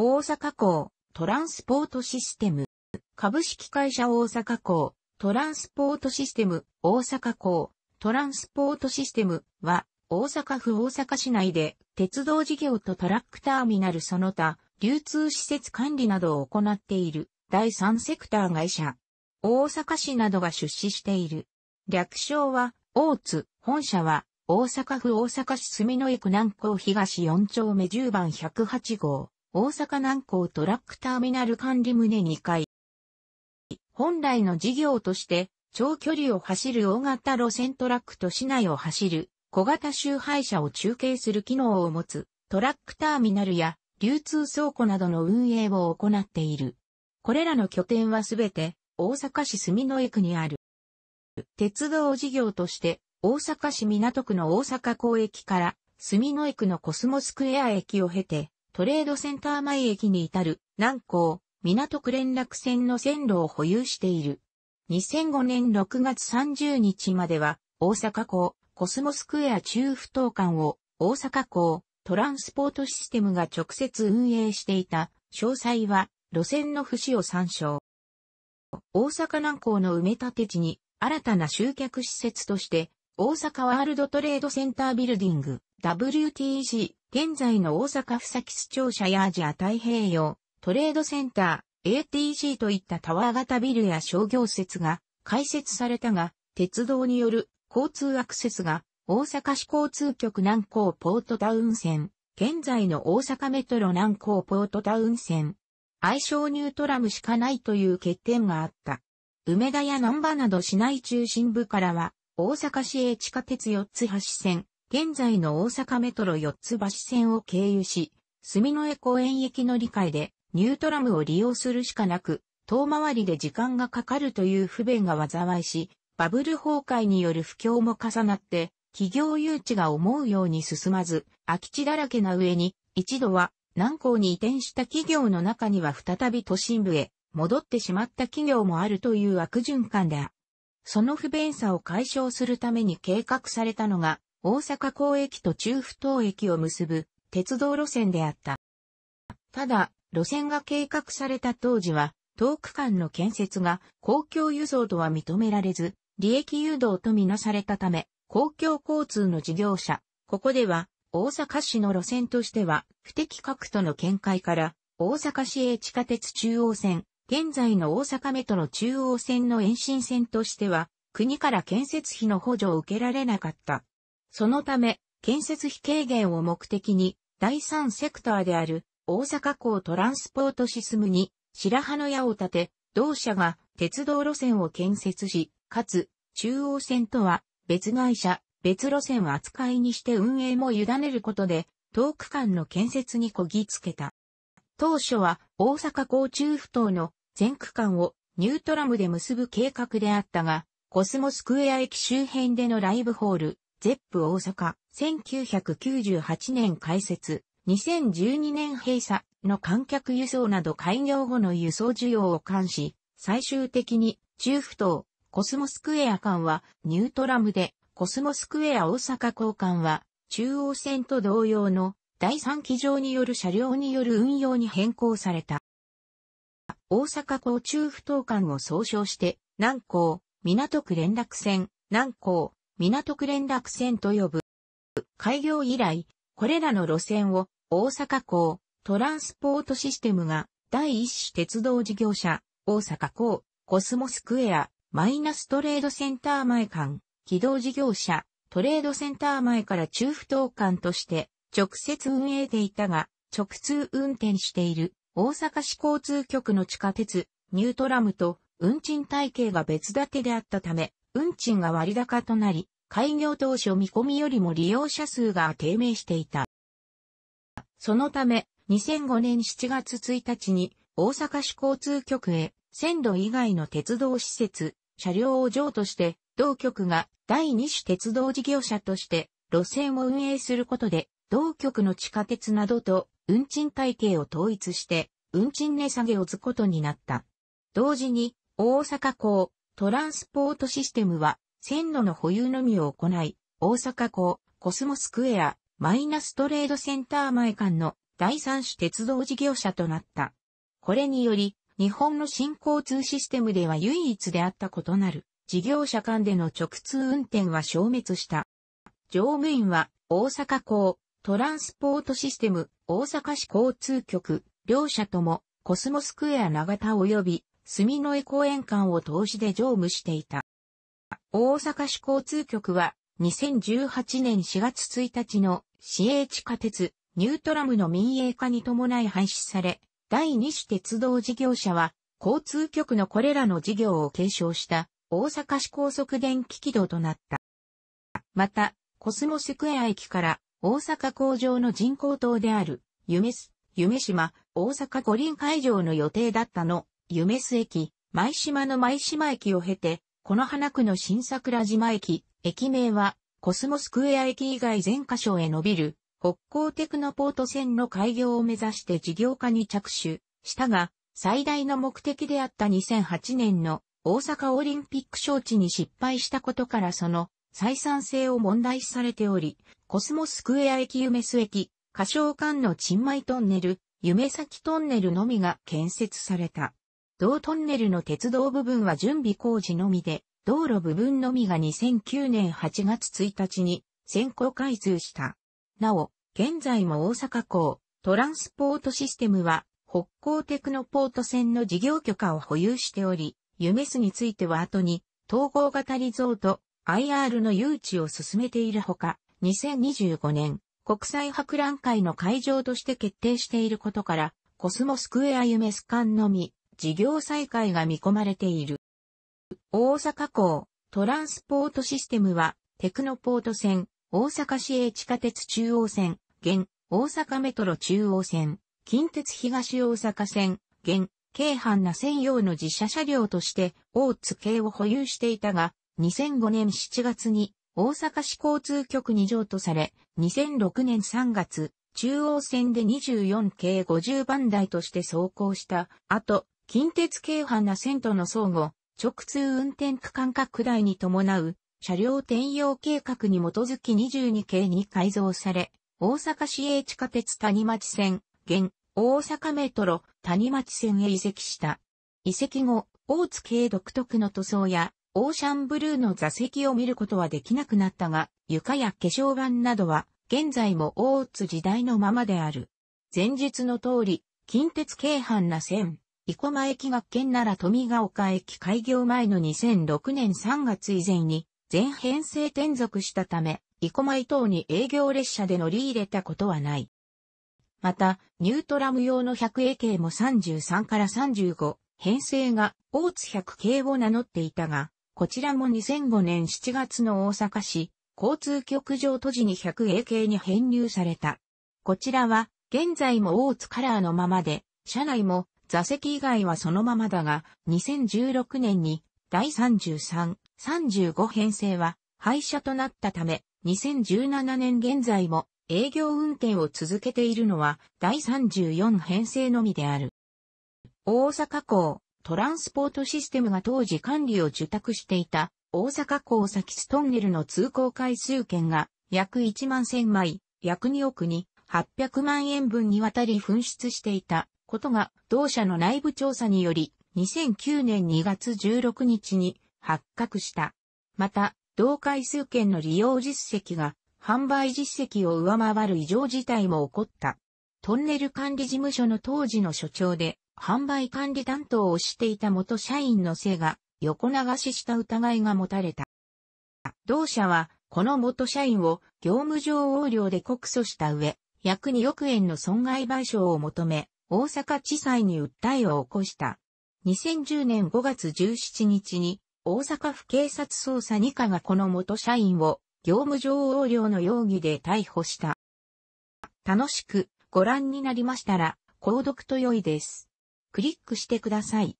大阪港トランスポートシステム株式会社大阪港トランスポートシステム大阪港トランスポートシステムは大阪府大阪市内で鉄道事業とトラックターミナルその他流通施設管理などを行っている第三セクター会社大阪市などが出資している略称は大津本社は大阪府大阪市住之江区南港東4丁目10番108号大阪南港トラックターミナル管理棟2階。本来の事業として、長距離を走る大型路線トラックと市内を走る小型周配車を中継する機能を持つトラックターミナルや流通倉庫などの運営を行っている。これらの拠点はすべて大阪市住之江区にある。鉄道事業として大阪市港区の大阪港駅から住之江区のコスモスクエア駅を経てトレードセンター前駅に至る南港、港区連絡線の線路を保有している。2005年6月30日までは、大阪港、コスモスクエア中不等間を、大阪港、トランスポートシステムが直接運営していた、詳細は、路線の節を参照。大阪南港の埋め立て地に、新たな集客施設として、大阪ワールドトレードセンタービルディング、WTC 現在の大阪府崎市庁舎やアジア太平洋、トレードセンター、ATG といったタワー型ビルや商業施設が開設されたが、鉄道による交通アクセスが大阪市交通局南港ポートタウン線、現在の大阪メトロ南港ポートタウン線、愛称ニュートラムしかないという欠点があった。梅田や南波など市内中心部からは、大阪市営地下鉄四つ橋線、現在の大阪メトロ四つ橋線を経由し、住之江公園駅乗り換えでニュートラムを利用するしかなく、遠回りで時間がかかるという不便が災いし、バブル崩壊による不況も重なって、企業誘致が思うように進まず、空き地だらけな上に、一度は南港に移転した企業の中には再び都心部へ戻ってしまった企業もあるという悪循環だ。その不便さを解消するために計画されたのが、大阪港駅と中府島駅を結ぶ鉄道路線であった。ただ、路線が計画された当時は、東区間の建設が公共輸送とは認められず、利益誘導とみなされたため、公共交通の事業者、ここでは、大阪市の路線としては、不適格との見解から、大阪市営地下鉄中央線、現在の大阪メトロ中央線の延伸線としては、国から建設費の補助を受けられなかった。そのため、建設費軽減を目的に、第三セクターである大阪港トランスポートシスムに白羽の矢を立て、同社が鉄道路線を建設し、かつ中央線とは別会社、別路線扱いにして運営も委ねることで、東区間の建設にこぎつけた。当初は大阪港中不等の全区間をニュートラムで結ぶ計画であったが、コスモスクエア駅周辺でのライブホール、ゼップ大阪、1998年開設、2012年閉鎖の観客輸送など開業後の輸送需要を関し、最終的に中府島、コスモスクエア間はニュートラムで、コスモスクエア大阪交換は中央線と同様の第3機場による車両による運用に変更された。大阪港中府島間を総称して、南港、港区連絡線、南港、港区連絡線と呼ぶ。開業以来、これらの路線を大阪港トランスポートシステムが第一子鉄道事業者大阪港コスモスクエアマイナストレードセンター前間軌道事業者トレードセンター前から中不等間として直接運営でいたが直通運転している大阪市交通局の地下鉄ニュートラムと運賃体系が別立てであったため運賃が割高となり開業当初見込みよりも利用者数が低迷していた。そのため、2005年7月1日に大阪市交通局へ線路以外の鉄道施設、車両を譲渡して、同局が第2種鉄道事業者として路線を運営することで、同局の地下鉄などと運賃体系を統一して、運賃値下げを図ことになった。同時に、大阪港トランスポートシステムは線路の保有のみを行い、大阪港、コスモスクエア、マイナストレードセンター前間の第三種鉄道事業者となった。これにより、日本の新交通システムでは唯一であった異なる、事業者間での直通運転は消滅した。乗務員は、大阪港、トランスポートシステム、大阪市交通局、両社とも、コスモスクエア長田及び、住之江公園間を投資で乗務していた。大阪市交通局は、2018年4月1日の市営地下鉄、ニュートラムの民営化に伴い廃止され、第2市鉄道事業者は、交通局のこれらの事業を継承した大阪市高速電気軌道となった。また、コスモスクエア駅から大阪工場の人工島である、夢す、夢島、大阪五輪会場の予定だったの、夢す駅、舞島の舞島駅を経て、この花区の新桜島駅、駅名は、コスモスクエア駅以外全箇所へ伸びる、北港テクノポート線の開業を目指して事業化に着手したが、最大の目的であった2008年の大阪オリンピック招致に失敗したことからその採算性を問題視されており、コスモスクエア駅夢須駅、歌唱間の新米トンネル、夢先トンネルのみが建設された。同トンネルの鉄道部分は準備工事のみで、道路部分のみが2009年8月1日に先行開通した。なお、現在も大阪港、トランスポートシステムは、北港テクノポート線の事業許可を保有しており、ユメスについては後に、統合型リゾート、IR の誘致を進めているほか、2025年、国際博覧会の会場として決定していることから、コスモスクエアメス館のみ、事業再開が見込まれている。大阪港トランスポートシステムはテクノポート線、大阪市営地下鉄中央線、現大阪メトロ中央線、近鉄東大阪線、現京阪な専用の自社車両として大津系を保有していたが、2005年7月に大阪市交通局に譲渡され、2006年3月、中央線で24系50番台として走行した後、近鉄京阪な線との相互、直通運転区間拡大に伴う、車両転用計画に基づき22系に改造され、大阪市営地下鉄谷町線、現、大阪メトロ、谷町線へ移籍した。移籍後、大津系独特の塗装や、オーシャンブルーの座席を見ることはできなくなったが、床や化粧板などは、現在も大津時代のままである。前述の通り、近鉄京阪な線。生駒駅学研なら富ヶ丘駅開業前の2006年3月以前に全編成転属したため、生駒伊東に営業列車で乗り入れたことはない。また、ニュートラム用の 100A 系も33から35、編成が大津100系を名乗っていたが、こちらも2005年7月の大阪市、交通局上都市に 100A 系に編入された。こちらは、現在も大津カラーのままで、車内も座席以外はそのままだが、2016年に第33、35編成は廃車となったため、2017年現在も営業運転を続けているのは第34編成のみである。大阪港トランスポートシステムが当時管理を受託していた大阪港サキストンネルの通行回数券が約1万1000枚、約2億に800万円分にわたり紛失していたことが同社の内部調査により2009年2月16日に発覚した。また、同回数件の利用実績が販売実績を上回る異常事態も起こった。トンネル管理事務所の当時の所長で販売管理担当をしていた元社員のいが横流しした疑いが持たれた。同社はこの元社員を業務上横領で告訴した上、約2億円の損害賠償を求め、大阪地裁に訴えを起こした。2010年5月17日に大阪府警察捜査2課がこの元社員を業務上横領の容疑で逮捕した。楽しくご覧になりましたら、購読と良いです。クリックしてください。